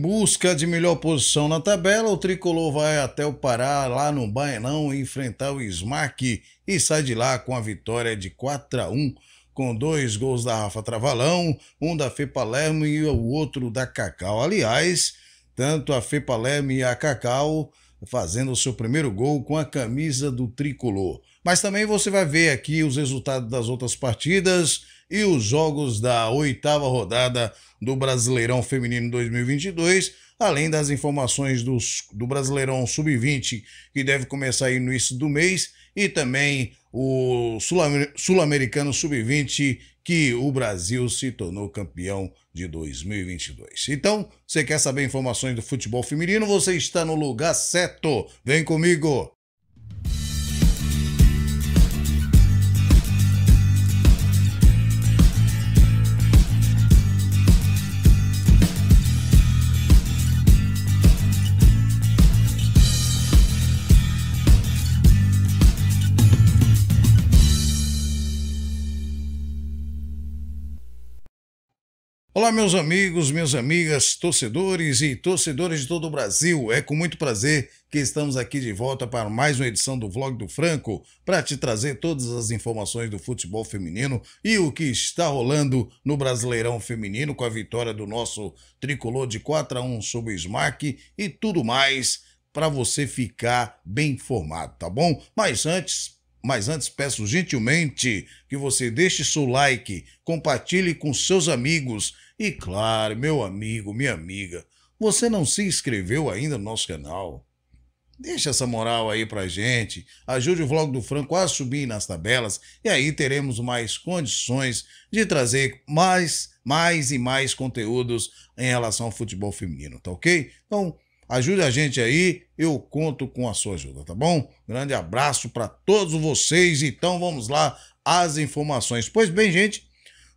busca de melhor posição na tabela, o tricolor vai até o Pará, lá no Baenão, enfrentar o Smack e sai de lá com a vitória de 4 a 1 com dois gols da Rafa Travalão, um da Fê Palermo e o outro da Cacau. Aliás, tanto a Fê Palermo e a Cacau fazendo o seu primeiro gol com a camisa do tricolor. Mas também você vai ver aqui os resultados das outras partidas e os jogos da oitava rodada do Brasileirão Feminino 2022, além das informações dos, do Brasileirão Sub-20, que deve começar aí no início do mês, e também o Sul-Americano Sub-20, que o Brasil se tornou campeão de 2022. Então, você quer saber informações do futebol feminino? Você está no lugar certo. Vem comigo! Olá, meus amigos, minhas amigas, torcedores e torcedores de todo o Brasil. É com muito prazer que estamos aqui de volta para mais uma edição do Vlog do Franco para te trazer todas as informações do futebol feminino e o que está rolando no Brasileirão Feminino com a vitória do nosso tricolor de 4 a 1 sobre o Smack e tudo mais para você ficar bem informado, tá bom? Mas antes, mas antes peço gentilmente que você deixe seu like, compartilhe com seus amigos e, claro, meu amigo, minha amiga, você não se inscreveu ainda no nosso canal? Deixa essa moral aí pra gente, ajude o Vlog do Franco a subir nas tabelas e aí teremos mais condições de trazer mais, mais e mais conteúdos em relação ao futebol feminino, tá ok? Então, Ajude a gente aí, eu conto com a sua ajuda, tá bom? Grande abraço para todos vocês. Então vamos lá às informações. Pois bem, gente,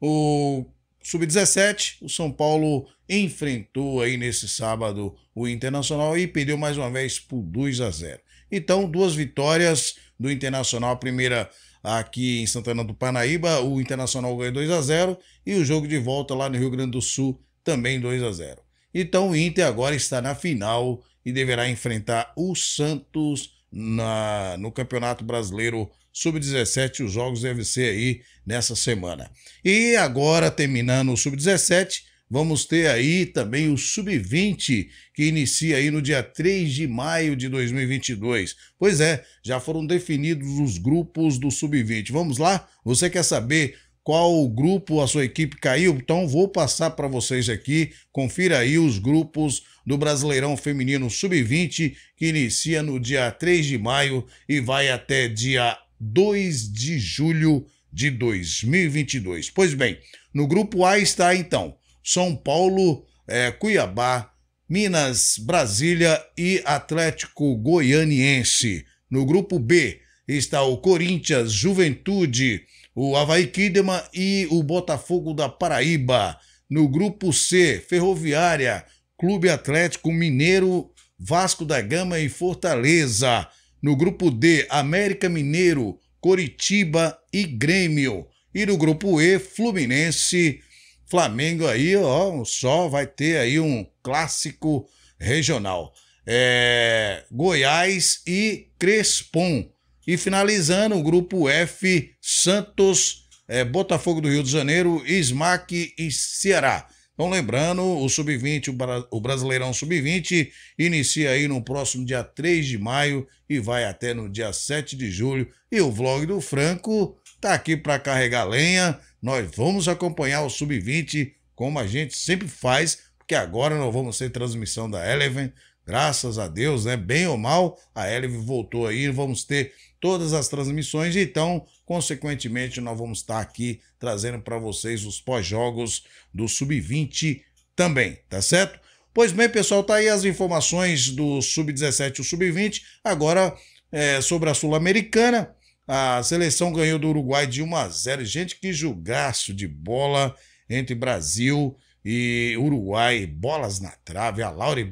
o Sub-17, o São Paulo enfrentou aí nesse sábado o Internacional e perdeu mais uma vez por 2 a 0. Então, duas vitórias do Internacional, a primeira aqui em Santana do Parnaíba, o Internacional ganhou 2 a 0 e o jogo de volta lá no Rio Grande do Sul também 2 a 0. Então o Inter agora está na final e deverá enfrentar o Santos na, no Campeonato Brasileiro Sub-17. Os jogos devem ser aí nessa semana. E agora, terminando o Sub-17, vamos ter aí também o Sub-20, que inicia aí no dia 3 de maio de 2022. Pois é, já foram definidos os grupos do Sub-20. Vamos lá? Você quer saber qual grupo a sua equipe caiu. Então, vou passar para vocês aqui. Confira aí os grupos do Brasileirão Feminino Sub-20, que inicia no dia 3 de maio e vai até dia 2 de julho de 2022. Pois bem, no grupo A está então São Paulo, é, Cuiabá, Minas, Brasília e Atlético Goianiense. No grupo B está o Corinthians, Juventude, o Havaí Kidman e o Botafogo da Paraíba. No grupo C, Ferroviária, Clube Atlético Mineiro, Vasco da Gama e Fortaleza. No grupo D, América Mineiro, Coritiba e Grêmio. E no grupo E, Fluminense, Flamengo aí, ó, só vai ter aí um clássico regional. É, Goiás e Crespon. E finalizando, o grupo F, Santos, é, Botafogo do Rio de Janeiro, Smack e Ceará. Então, lembrando, o Sub-20, o Brasileirão Sub-20, inicia aí no próximo dia 3 de maio e vai até no dia 7 de julho. E o vlog do Franco tá aqui para carregar lenha. Nós vamos acompanhar o Sub-20, como a gente sempre faz, porque agora nós vamos ter transmissão da Eleven. Graças a Deus, né? Bem ou mal, a Eleven voltou aí. Vamos ter todas as transmissões. Então, consequentemente, nós vamos estar aqui trazendo para vocês os pós-jogos do Sub-20 também, tá certo? Pois bem, pessoal, tá aí as informações do Sub-17 e o Sub-20. Agora, é, sobre a Sul-Americana, a seleção ganhou do Uruguai de 1 a 0. Gente, que julgaço de bola entre Brasil e Uruguai. Bolas na trave. A Laura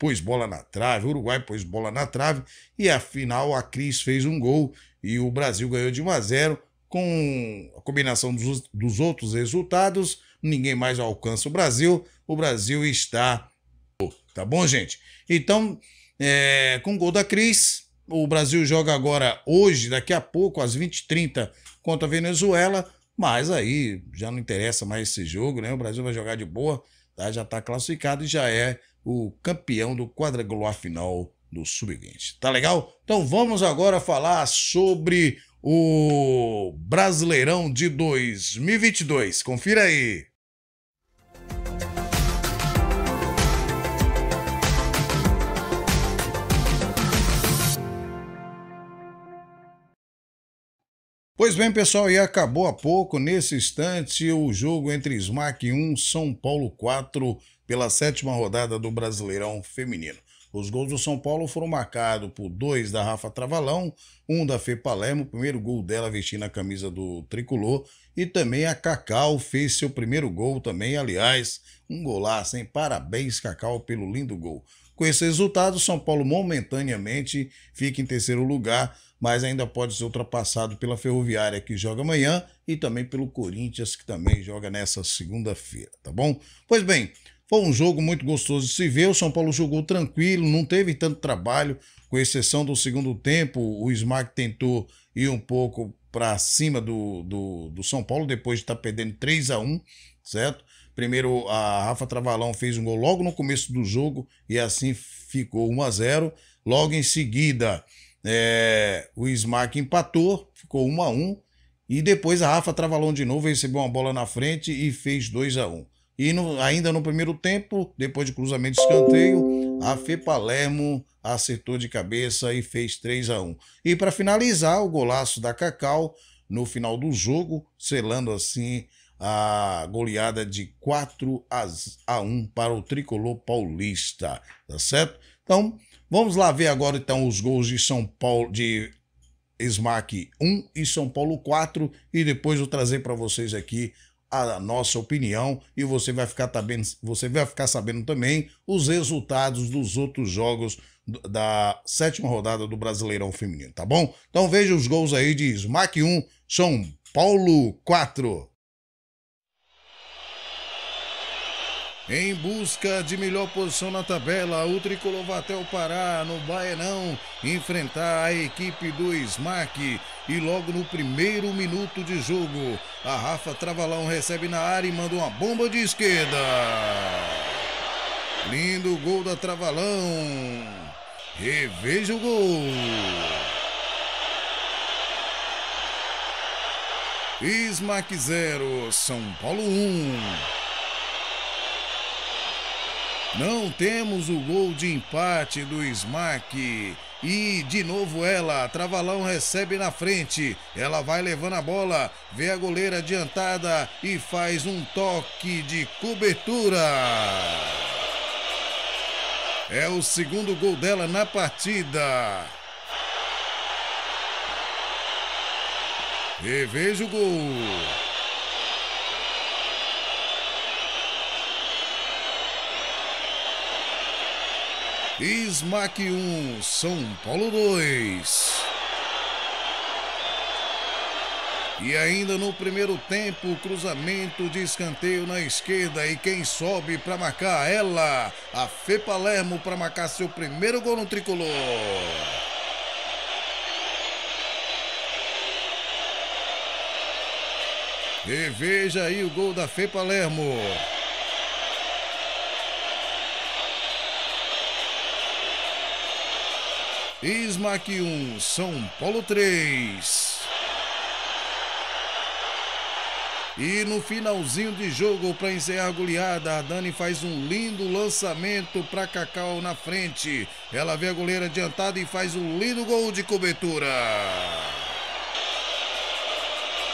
pôs bola na trave, o Uruguai pôs bola na trave e afinal a Cris fez um gol e o Brasil ganhou de 1 a 0 com a combinação dos, dos outros resultados, ninguém mais alcança o Brasil, o Brasil está. Tá bom, gente? Então, é, com o gol da Cris, o Brasil joga agora hoje, daqui a pouco, às 20h30, contra a Venezuela, mas aí já não interessa mais esse jogo, né? O Brasil vai jogar de boa, tá? já está classificado e já é o campeão do quadrangular final do Sub-20. Tá legal? Então vamos agora falar sobre o Brasileirão de 2022. Confira aí. Pois bem, pessoal, e acabou há pouco, nesse instante, o jogo entre Smack 1, São Paulo 4, pela sétima rodada do Brasileirão Feminino. Os gols do São Paulo foram marcados por dois da Rafa Travalão, um da Fê Palermo, primeiro gol dela vestindo a camisa do Tricolor, e também a Cacau fez seu primeiro gol também, aliás, um golaço, hein? Parabéns, Cacau, pelo lindo gol. Com esse resultado, São Paulo momentaneamente fica em terceiro lugar, mas ainda pode ser ultrapassado pela Ferroviária, que joga amanhã, e também pelo Corinthians, que também joga nessa segunda-feira, tá bom? Pois bem, foi um jogo muito gostoso de se ver. O São Paulo jogou tranquilo, não teve tanto trabalho, com exceção do segundo tempo. O Smack tentou ir um pouco para cima do, do, do, São Paulo, depois de estar tá perdendo 3 a 1 certo? Primeiro, a Rafa Travalão fez um gol logo no começo do jogo e assim ficou 1 a 0 Logo em seguida, é, o Smack empatou, ficou 1 a 1 E depois a Rafa Travalão de novo recebeu uma bola na frente e fez 2 a 1 e no, ainda no primeiro tempo, depois de cruzamento de escanteio, a Fê Palermo acertou de cabeça e fez 3 a 1 E para finalizar, o golaço da Cacau no final do jogo, selando assim a goleada de 4 a 1 para o tricolor paulista, tá certo? Então, vamos lá ver agora então os gols de São Paulo de Smack 1 e São Paulo 4 e depois eu trazer para vocês aqui a nossa opinião e você vai ficar sabendo, você vai ficar sabendo também os resultados dos outros jogos da sétima rodada do Brasileirão Feminino, tá bom? Então veja os gols aí de Smack 1, São Paulo 4. Em busca de melhor posição na tabela, o tricolor vai até o Pará, no Baenão, enfrentar a equipe do Smack. E logo no primeiro minuto de jogo, a Rafa Travalão recebe na área e manda uma bomba de esquerda. Lindo gol da Travalão. Reveja o gol. Smack 0, São Paulo 1. Um. Não temos o gol de empate do Smack. E de novo ela, Travalão recebe na frente. Ela vai levando a bola, vê a goleira adiantada e faz um toque de cobertura. É o segundo gol dela na partida. E veja o gol. Smack 1, São Paulo 2. E ainda no primeiro tempo, cruzamento de escanteio na esquerda e quem sobe para marcar ela, a Fê Palermo para marcar seu primeiro gol no tricolor. E veja aí o gol da Fê Palermo. Ismac 1, São Paulo 3. E no finalzinho de jogo, para encerrar a goleada, a Dani faz um lindo lançamento para Cacau na frente. Ela vê a goleira adiantada e faz um lindo gol de cobertura.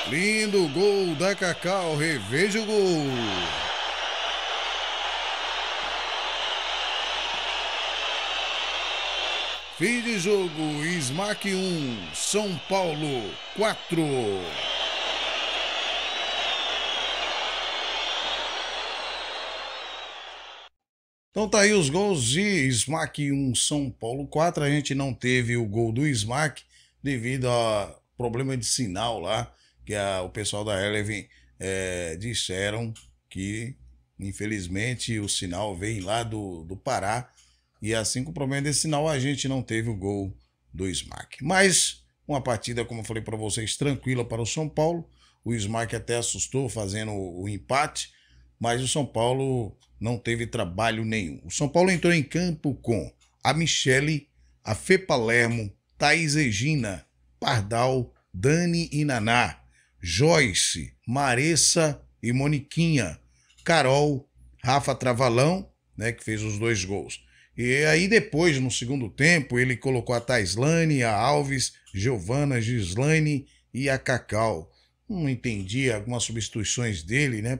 Lindo gol da Cacau, reveja o gol. Fim de jogo, Smack 1, São Paulo 4. Então tá aí os gols de Smack 1, São Paulo 4. A gente não teve o gol do Smack devido a problema de sinal lá, que a, o pessoal da Eleven é, disseram que, infelizmente, o sinal vem lá do, do Pará e é assim com o problema é desse sinal, a gente não teve o gol do Smack. Mas uma partida, como eu falei para vocês, tranquila para o São Paulo. O Smack até assustou fazendo o empate, mas o São Paulo não teve trabalho nenhum. O São Paulo entrou em campo com a Michele, a Fê Palermo, Thaís Regina, Pardal, Dani e Naná, Joyce, Maressa e Moniquinha, Carol, Rafa Travalão, né, que fez os dois gols. E aí depois, no segundo tempo, ele colocou a Taislane, a Alves, Giovana, Gislaine e a Cacau. Não entendi algumas substituições dele, né?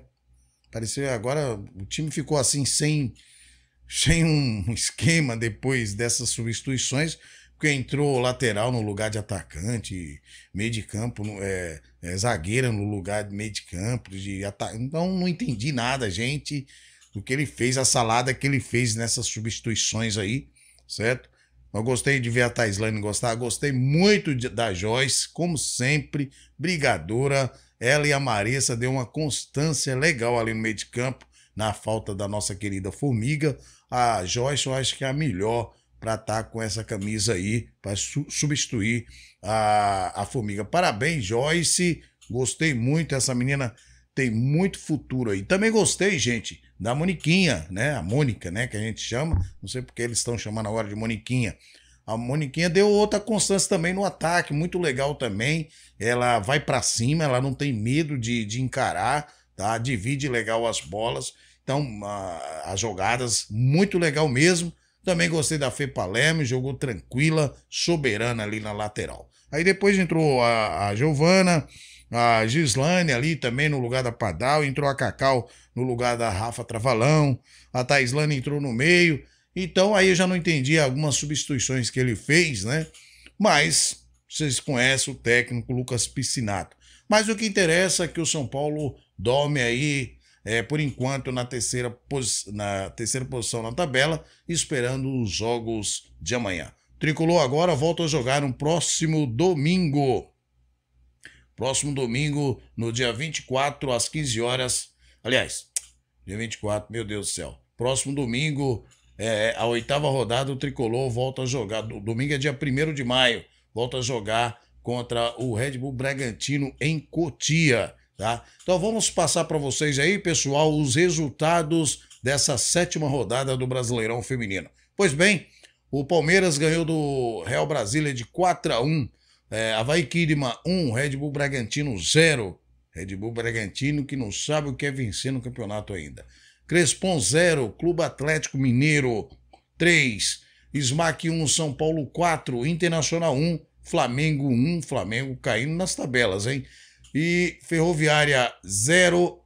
Pareceu agora o time ficou assim sem sem um esquema depois dessas substituições, porque entrou lateral no lugar de atacante, meio de campo, é, é zagueira no lugar de meio de campo, de então não entendi nada, gente do que ele fez, a salada que ele fez nessas substituições aí, certo? Eu gostei de ver a Thaislane gostar, gostei muito de, da Joyce, como sempre, brigadora. Ela e a Marissa deu uma constância legal ali no meio de campo, na falta da nossa querida Formiga. A Joyce eu acho que é a melhor para estar tá com essa camisa aí, para su substituir a, a Formiga. Parabéns, Joyce. Gostei muito. Essa menina tem muito futuro aí. Também gostei, gente, da Moniquinha, né? A Mônica, né? Que a gente chama. Não sei porque eles estão chamando agora de Moniquinha. A Moniquinha deu outra constância também no ataque, muito legal também. Ela vai para cima, ela não tem medo de, de encarar, tá? Divide legal as bolas. Então, a, as jogadas, muito legal mesmo. Também gostei da Fê Palermo, jogou tranquila, soberana ali na lateral. Aí depois entrou a, a Giovana, a Gislane ali também no lugar da Padal, entrou a Cacau no lugar da Rafa Travalão, a Taislane entrou no meio. Então aí eu já não entendi algumas substituições que ele fez, né? Mas vocês conhecem o técnico Lucas Piscinato. Mas o que interessa é que o São Paulo dorme aí, é, por enquanto, na terceira, na terceira posição na tabela, esperando os jogos de amanhã. Tricolor agora volta a jogar no próximo domingo próximo domingo, no dia 24, às 15 horas. Aliás, dia 24, meu Deus do céu. Próximo domingo, é, é, a oitava rodada, o Tricolor volta a jogar. Domingo é dia 1 de maio, volta a jogar contra o Red Bull Bragantino em Cotia. Tá? Então vamos passar para vocês aí, pessoal, os resultados dessa sétima rodada do Brasileirão Feminino. Pois bem, o Palmeiras ganhou do Real Brasília de 4 a 1 é, Havaí Kidma 1, Red Bull Bragantino 0. Red Bull Bragantino que não sabe o que é vencer no campeonato ainda. Crespon 0, Clube Atlético Mineiro 3, Smack 1, São Paulo 4, Internacional 1, Flamengo 1, Flamengo caindo nas tabelas, hein? E Ferroviária 0,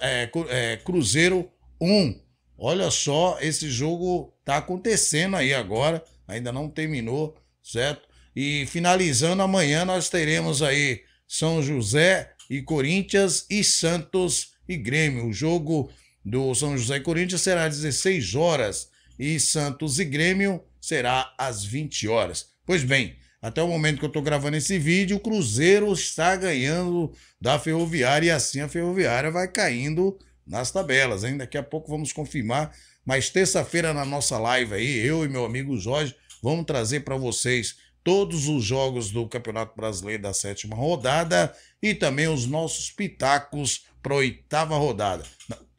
é, é, Cruzeiro 1. Olha só, esse jogo tá acontecendo aí agora, ainda não terminou, certo? E finalizando amanhã nós teremos aí São José e Corinthians e Santos e Grêmio. O jogo do São José e Corinthians será às 16 horas e Santos e Grêmio será às 20 horas. Pois bem, até o momento que eu estou gravando esse vídeo, o Cruzeiro está ganhando da Ferroviária e assim a Ferroviária vai caindo nas tabelas. Hein? Daqui a pouco vamos confirmar, mas terça-feira na nossa live aí, eu e meu amigo Jorge vamos trazer para vocês todos os jogos do Campeonato Brasileiro da sétima rodada e também os nossos pitacos para a oitava rodada.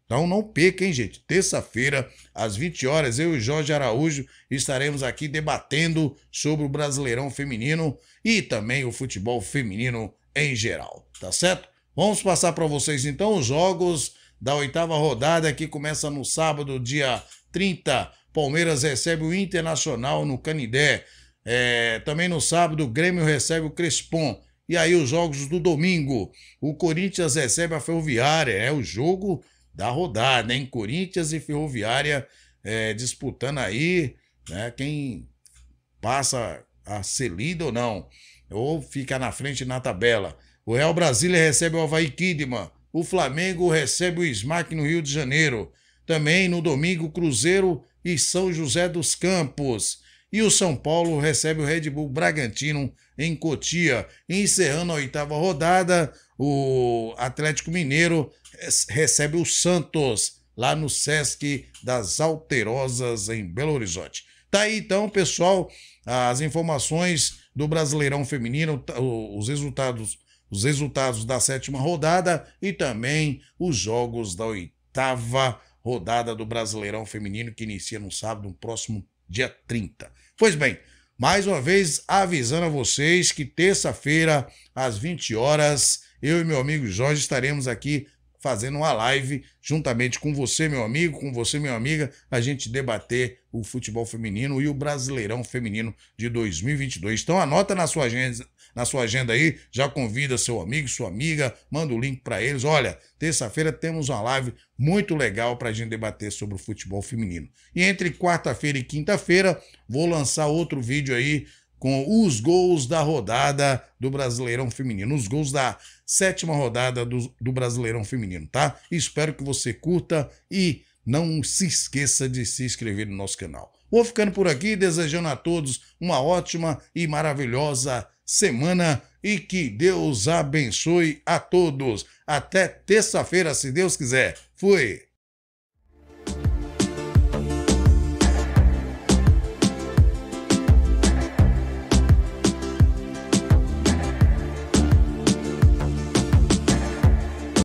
Então não perca, hein, gente? Terça-feira, às 20 horas, eu e Jorge Araújo estaremos aqui debatendo sobre o Brasileirão Feminino e também o futebol feminino em geral, tá certo? Vamos passar para vocês então os jogos da oitava rodada que começa no sábado, dia 30. Palmeiras recebe o Internacional no Canindé. É, também no sábado, o Grêmio recebe o Crespon. E aí, os jogos do domingo. O Corinthians recebe a Ferroviária. É o jogo da rodada, hein? Corinthians e Ferroviária é, disputando aí né, quem passa a ser líder ou não. Ou fica na frente na tabela. O Real Brasília recebe o Havaí Kidman. O Flamengo recebe o Smack no Rio de Janeiro. Também no domingo, Cruzeiro e São José dos Campos. E o São Paulo recebe o Red Bull Bragantino em Cotia. Encerrando a oitava rodada, o Atlético Mineiro recebe o Santos lá no Sesc das Alterosas, em Belo Horizonte. Tá aí então, pessoal, as informações do Brasileirão Feminino, os resultados, os resultados da sétima rodada e também os jogos da oitava rodada do Brasileirão Feminino que inicia no sábado, no próximo dia 30. Pois bem, mais uma vez avisando a vocês que terça-feira, às 20 horas, eu e meu amigo Jorge estaremos aqui fazendo uma live juntamente com você, meu amigo, com você, minha amiga, a gente debater o futebol feminino e o Brasileirão Feminino de 2022. Então anota na sua agenda, na sua agenda aí, já convida seu amigo, sua amiga, manda o link para eles. Olha, terça-feira temos uma live muito legal para a gente debater sobre o futebol feminino. E entre quarta-feira e quinta-feira, vou lançar outro vídeo aí com os gols da rodada do Brasileirão Feminino, os gols da sétima rodada do, do Brasileirão Feminino, tá? Espero que você curta e não se esqueça de se inscrever no nosso canal. Vou ficando por aqui, desejando a todos uma ótima e maravilhosa semana e que Deus abençoe a todos. Até terça-feira, se Deus quiser. Fui!